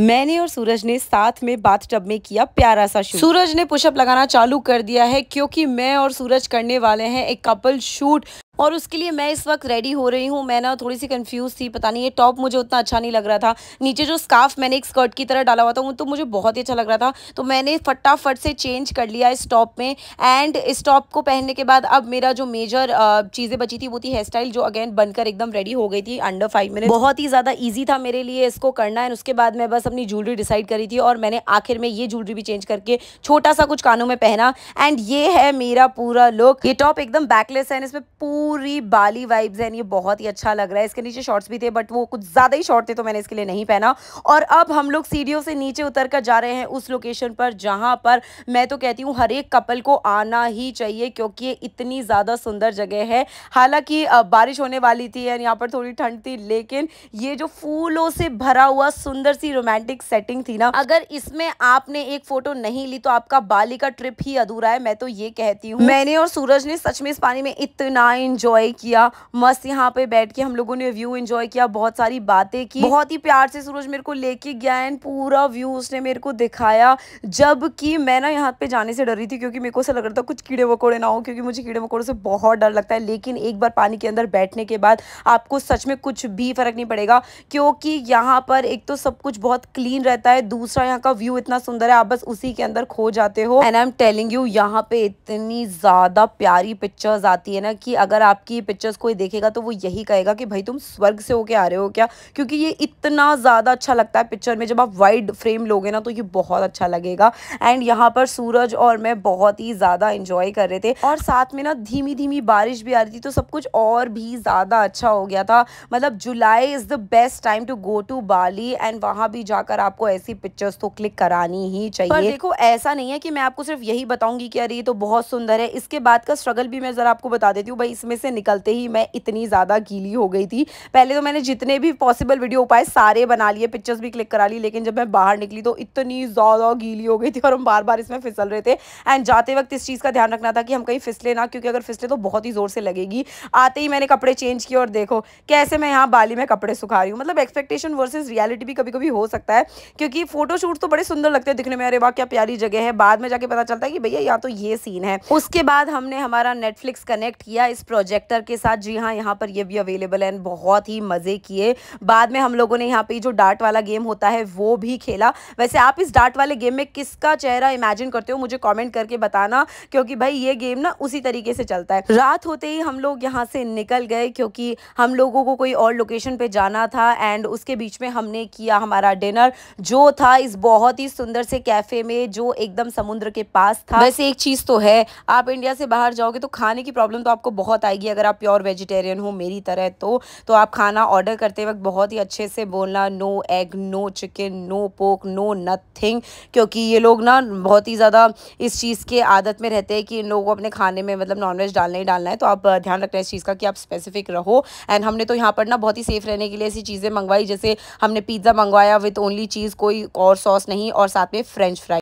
मैंने और सूरज ने साथ में बाथटब में किया प्यारा सा शूट सूरज ने पुशअप लगाना चालू कर दिया है क्योंकि मैं और सूरज करने वाले हैं एक कपल शूट और उसके लिए मैं इस वक्त रेडी हो रही हूँ मैं ना थोड़ी सी कंफ्यूज थी पता नहीं ये टॉप मुझे उतना अच्छा नहीं लग रहा था नीचे जो स्काफ मैंने एक स्कर्ट की तरह डाला हुआ था वो तो मुझे बहुत ही अच्छा लग रहा था तो मैंने फटाफट से चेंज कर लिया इस टॉप में एंड इस टॉप को पहनने के बाद अब मेरा जो मेजर चीज़ें बची थी वो थी हेयर स्टाइल जो अगेन बनकर एकदम रेडी हो गई थी अंडर फाइव मिनट बहुत ही ज़्यादा ईजी था मेरे लिए इसको करना एंड उसके बाद मैं बस अपनी ज्वेलरी डिसाइड करी थी और मैंने आखिर में ये ज्वेलरी भी चेंज करके छोटा सा कुछ कानों में पहना एंड ये है मेरा पूरा लुक ये टॉप एकदम बैकलेस है इसमें पूरा पूरी बाली वाइब्स हैं ये बहुत ही अच्छा लग रहा है इसके नीचे शॉर्ट्स भी थे बट वो कुछ ज़्यादा ही शॉर्ट थे तो मैंने इसके लिए नहीं पहना और अब हम लोग सीढ़ियों से नीचे उतर कर जा रहे हैं उस लोकेशन पर जहाँ पर मैं तो कहती हूँ हर एक कपल को आना ही चाहिए क्योंकि इतनी ज़्यादा सुंदर जगह है हालांकि बारिश होने वाली थी एंड यहाँ पर थोड़ी ठंड थी लेकिन ये जो फूलों से भरा हुआ सुंदर सी रोमांटिक सेटिंग थी ना अगर इसमें आपने एक फ़ोटो नहीं ली तो आपका बाली का ट्रिप ही अधूरा है मैं तो ये कहती हूँ मैंने और सूरज ने सच में इस पानी में इतना इंजॉय किया मस्त यहाँ पे बैठ के हम लोगों ने व्यू इंजॉय किया बहुत सारी बातें की बहुत ही प्यार से सूरज मेरे को लेके गया एंड पूरा व्यू उसने मेरे को दिखाया जबकि मैं ना यहाँ पे जाने से डर रही थी क्योंकि मेरे को ऐसा लग रहा था कुछ कीड़े वकोड़े ना हो क्योंकि मुझे कीड़े मकोड़े से बहुत डर लगता है लेकिन एक बार पानी के अंदर बैठने के बाद आपको सच में कुछ भी फर्क नहीं पड़ेगा क्योंकि यहाँ पर एक तो सब कुछ बहुत क्लीन रहता है दूसरा यहाँ का व्यू इतना सुंदर है आप बस उसी के अंदर खो जाते हो and I am telling you यहाँ पे इतनी ज्यादा प्यारी पिक्चर्स आती है ना कि अगर आपकी पिक्चर्स कोई देखेगा तो वो यही कहेगा कि भाई तुम स्वर्ग से होके आ रहे हो क्या क्योंकि ये इतना ज़्यादा अच्छा लगता है पिक्चर में जब आप वाइड फ्रेम लोगे ना तो ये बहुत अच्छा लगेगा एंड यहाँ पर सूरज और मैं बहुत ही ज़्यादा इंजॉय कर रहे थे और साथ में ना धीमी धीमी बारिश भी आ रही थी तो सब कुछ और भी ज़्यादा अच्छा हो गया था मतलब July is the best time to go to Bali and वहाँ भी जाकर आपको ऐसी पिक्चर्स तो क्लिक करानी ही चाहिए पर देखो ऐसा नहीं है कि मैं आपको सिर्फ यही बताऊंगी कि अरे ये तो बहुत सुंदर है इसके बाद का स्ट्रगल भी मैं ज़रा आपको बता देती हूँ भाई इसमें में से निकलते ही मैं इतनी ज़्यादा गीली हो गई थी पहले तो मैंने जितने भी पॉसिबल वीडियो उपाय सारे बना लिए पिक्चर्स भी क्लिक करा ली लेकिन जब मैं बाहर निकली तो इतनी ज़्यादा गीली हो गई थी और हम बार बार इसमें फिसल रहे थे एंड जाते वक्त इस चीज़ का ध्यान रखना था कि हम कहीं फिसले ना क्योंकि अगर फिसले तो बहुत ही ज़ोर से लगेगी आते ही मैंने कपड़े चेंज किए और देखो कैसे मैं यहाँ बाली में कपड़े सुखा रही हूँ मतलब एक्सपेक्टेशन वर्सेज रियलिटी भी कभी कभी हो सकता है क्योंकि फोटोशूट तो बड़े सुंदर लगते हैं दिखने में अरे वाह क्या प्यारी जगह है बाद में जाके पता चलता है कि भैया यहाँ तो ये सीन है उसके बाद हमने हमारा नेटफ्लिक्स कनेक्ट किया इस प्रोजेक्ट प्रोजेक्टर के साथ जी हाँ यहाँ पर ये भी अवेलेबल है बहुत ही मज़े किए बाद में हम लोगों ने यहाँ पे जो डार्ट वाला गेम होता है वो भी खेला वैसे आप इस डार्ट वाले गेम में किसका चेहरा इमेजिन करते हो मुझे कॉमेंट करके बताना क्योंकि भाई ये गेम ना उसी तरीके से चलता है रात होते ही हम लोग यहाँ से निकल गए क्योंकि हम लोगों को कोई और लोकेशन पे जाना था एंड उसके बीच में हमने किया हमारा डिनर जो था इस बहुत ही सुंदर से कैफे में जो एकदम समुद्र के पास था वैसे एक चीज़ तो है आप इंडिया से बाहर जाओगे तो खाने की प्रॉब्लम तो आपको बहुत आई आएगी अगर आप प्योर वेजिटेरियन हो मेरी तरह तो तो आप खाना ऑर्डर करते वक्त बहुत ही अच्छे से बोलना no egg no chicken no pork no nothing क्योंकि ये लोग ना बहुत ही ज़्यादा इस चीज़ के आदत में रहते हैं कि इन लोगों को अपने खाने में मतलब नॉनवेज डालना ही डालना है तो आप ध्यान रखना इस चीज़ का कि आप स्पेसिफिक रहो एंड हमने तो यहाँ पर ना बहुत ही सेफ़ रहने के लिए ऐसी चीज़ें मंगवाई जैसे हमने पिज़्ज़ा मंगवाया विथ ओनली चीज़ कोई और सॉस नहीं और साथ में फ्रेंच फ्राई